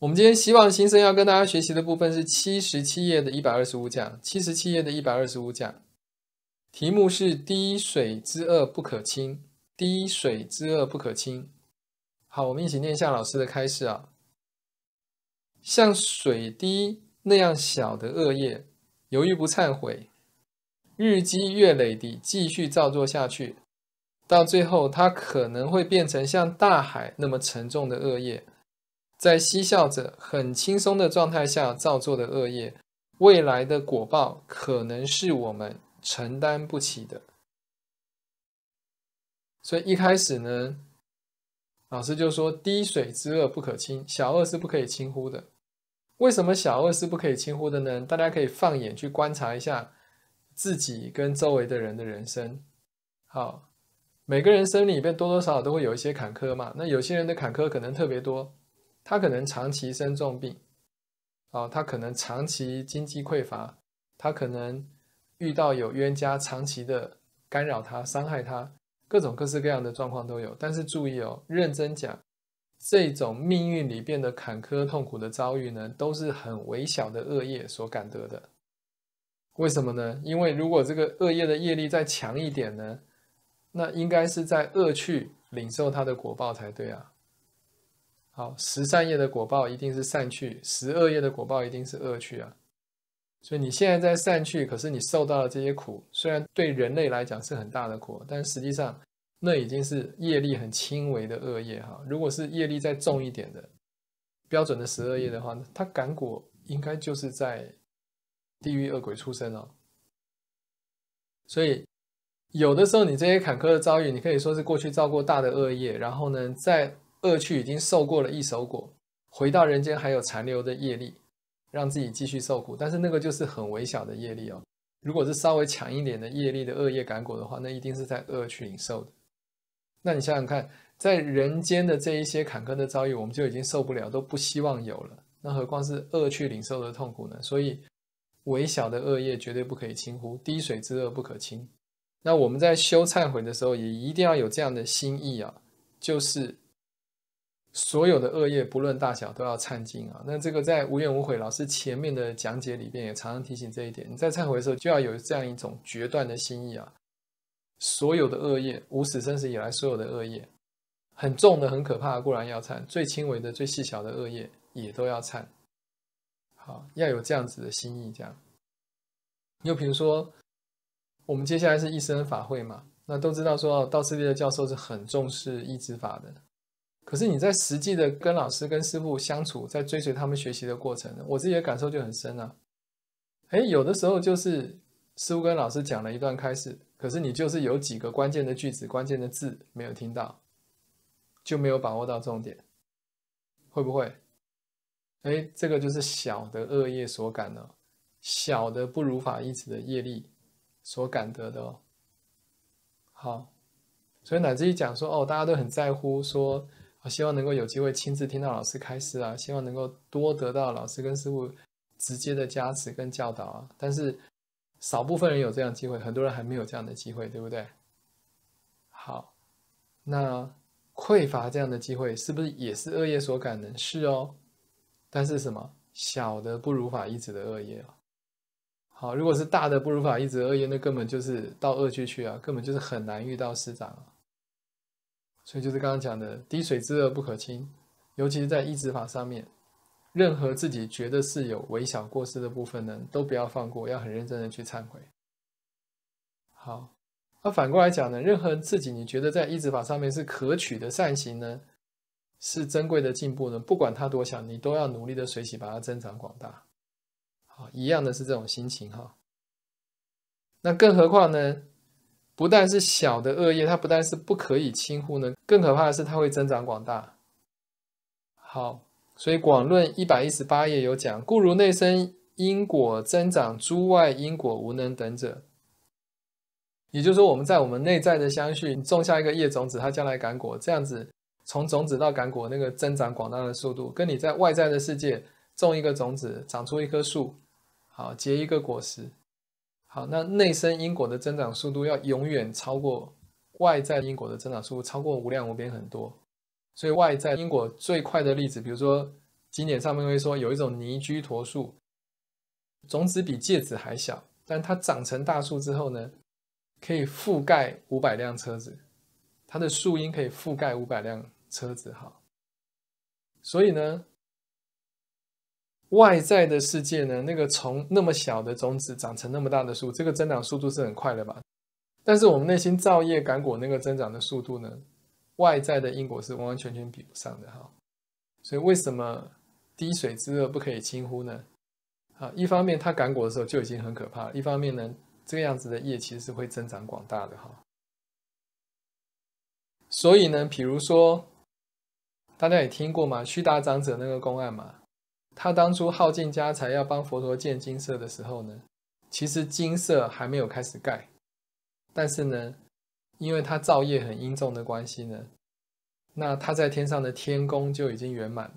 我们今天希望新生要跟大家学习的部分是七十七页的一百二十五讲，七十七页的一百二十五讲，题目是“滴水之恶不可轻，滴水之恶不可轻”。好，我们一起念一下老师的开示啊。像水滴那样小的恶业，犹豫不忏悔，日积月累地继续造作下去，到最后，它可能会变成像大海那么沉重的恶业。在嬉笑着、很轻松的状态下造作的恶业，未来的果报可能是我们承担不起的。所以一开始呢，老师就说“滴水之恶不可轻，小恶是不可以轻忽的”。为什么小恶是不可以轻忽的呢？大家可以放眼去观察一下自己跟周围的人的人生。好，每个人生里面多多少少都会有一些坎坷嘛。那有些人的坎坷可能特别多。他可能长期生重病，啊，他可能长期经济匮乏，他可能遇到有冤家长期的干扰他、伤害他，各种各式各样的状况都有。但是注意哦，认真讲，这种命运里边的坎坷痛苦的遭遇呢，都是很微小的恶业所感得的。为什么呢？因为如果这个恶业的业力再强一点呢，那应该是在恶趣领受他的果报才对啊。十善业的果报一定是善趣，十恶业的果报一定是恶趣啊。所以你现在在善趣，可是你受到的这些苦，虽然对人类来讲是很大的苦，但实际上那已经是业力很轻微的恶业哈。如果是业力再重一点的，标准的十二业的话，它感果应该就是在地狱恶鬼出生哦。所以有的时候你这些坎坷的遭遇，你可以说是过去造过大的恶业，然后呢，在。恶趣已经受过了一手果，回到人间还有残留的业力，让自己继续受苦。但是那个就是很微小的业力哦。如果是稍微强一点的业力的恶业感果的话，那一定是在恶趣领受的。那你想想看，在人间的这一些坎坷的遭遇，我们就已经受不了，都不希望有了。那何况是恶趣领受的痛苦呢？所以微小的恶业绝对不可以轻忽，滴水之恶不可轻。那我们在修忏悔的时候，也一定要有这样的心意啊，就是。所有的恶业不论大小都要忏尽啊！那这个在无怨无悔老师前面的讲解里边也常常提醒这一点。你在忏悔的时候就要有这样一种决断的心意啊！所有的恶业，无始生死以来所有的恶业，很重的、很可怕的固然要忏，最轻微的、最细小的恶业也都要忏。好，要有这样子的心意，这样。又比如说，我们接下来是一生法会嘛，那都知道说，道斯利的教授是很重视义知法的。可是你在实际的跟老师、跟师傅相处，在追随他们学习的过程，我自己的感受就很深啊。哎，有的时候就是师傅跟老师讲了一段开始，可是你就是有几个关键的句子、关键的字没有听到，就没有把握到重点，会不会？哎，这个就是小的恶业所感呢，小的不如法意止的业力所感得的哦。好，所以乃至于讲说哦，大家都很在乎说。我希望能够有机会亲自听到老师开示啊，希望能够多得到老师跟师傅直接的加持跟教导啊。但是少部分人有这样的机会，很多人还没有这样的机会，对不对？好，那匮乏这样的机会，是不是也是恶业所感能？是哦。但是什么？小的不如法一直的恶业啊。好，如果是大的不如法一直恶业，那根本就是到恶趣去啊，根本就是很难遇到师长啊。所以就是刚刚讲的，滴水之恶不可轻，尤其是在一指法上面，任何自己觉得是有微小过失的部分呢，都不要放过，要很认真的去忏悔。好，那反过来讲呢，任何人自己你觉得在一指法上面是可取的善行呢，是珍贵的进步呢，不管他多小，你都要努力的随喜，把它增长广大。好，一样的是这种心情哈。那更何况呢？不但是小的恶业，它不但是不可以轻忽呢，更可怕的是它会增长广大。好，所以广论一百一十八页有讲，故如内生因果增长诸外因果无能等者。也就是说，我们在我们内在的相续，种下一个业种子，它将来感果，这样子从种子到感果那个增长广大的速度，跟你在外在的世界种一个种子，长出一棵树，好结一个果实。好，那内生因果的增长速度要永远超过外在因果的增长速度，超过无量无边很多。所以外在因果最快的例子，比如说经典上面会说有一种尼居陀树，种子比戒指还小，但它长成大树之后呢，可以覆盖五百辆车子，它的树荫可以覆盖五百辆车子。哈，所以呢。外在的世界呢，那个从那么小的种子长成那么大的树，这个增长速度是很快的吧？但是我们内心造业感果那个增长的速度呢，外在的因果是完完全全比不上的哈。所以为什么滴水之恩不可以轻忽呢？啊，一方面它感果的时候就已经很可怕了，一方面呢，这个样子的业其实是会增长广大的哈。所以呢，比如说大家也听过嘛，去大长者那个公案嘛。他当初耗尽家财要帮佛陀建金色的时候呢，其实金色还没有开始盖，但是呢，因为他造业很殷重的关系呢，那他在天上的天宫就已经圆满了。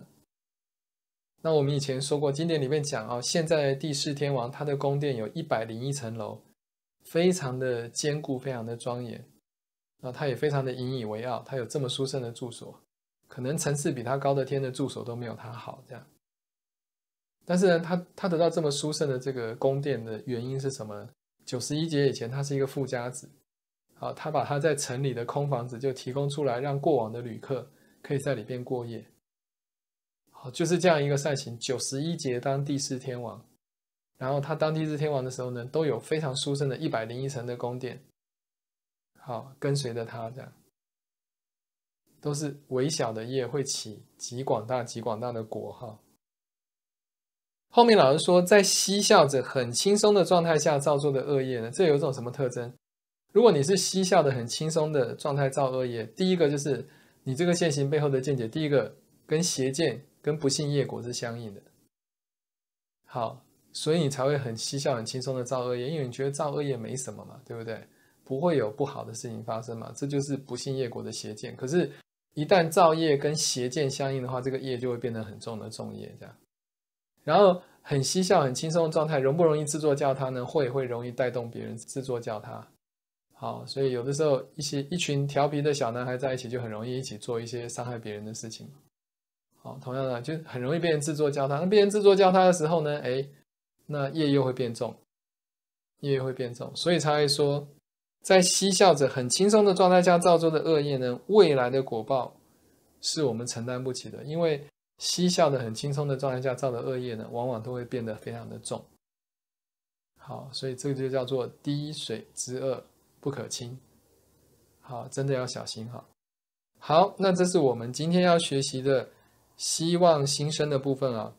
那我们以前说过，经典里面讲啊，现在的第四天王他的宫殿有一百零一层楼，非常的坚固，非常的庄严，那他也非常的引以为傲，他有这么殊胜的住所，可能层次比他高的天的住所都没有他好这样。但是呢，他他得到这么殊胜的这个宫殿的原因是什么？九十一节以前，他是一个富家子，好，他把他在城里的空房子就提供出来，让过往的旅客可以在里边过夜，好，就是这样一个善行。九十一节当第四天王，然后他当第四天王的时候呢，都有非常殊胜的一百零一层的宫殿，好，跟随着他这样，都是微小的业会起极广大极广大的果哈。后面老师说，在嬉笑着很轻松的状态下造作的恶业呢，这有一种什么特征？如果你是嬉笑的很轻松的状态造恶业，第一个就是你这个现行背后的见解，第一个跟邪见、跟不信业果是相应的。好，所以你才会很嬉笑、很轻松的造恶业，因为你觉得造恶业没什么嘛，对不对？不会有不好的事情发生嘛，这就是不信业果的邪见。可是，一旦造业跟邪见相应的话，这个业就会变得很重的重业，这样。然后很嬉笑、很轻松的状态，容不容易制作教他呢？会会容易带动别人制作教他。好，所以有的时候一些一群调皮的小男孩在一起，就很容易一起做一些伤害别人的事情。好，同样的就很容易被人制作教他。那被人制作教他的时候呢？哎，那业又会变重，业又会变重，所以才会说，在嬉笑着很轻松的状态下造作的恶业呢，未来的果报是我们承担不起的，因为。嬉笑的很轻松的状态下造的恶业呢，往往都会变得非常的重。好，所以这个就叫做滴水之恶不可轻。好，真的要小心。哈。好，那这是我们今天要学习的希望新生的部分啊。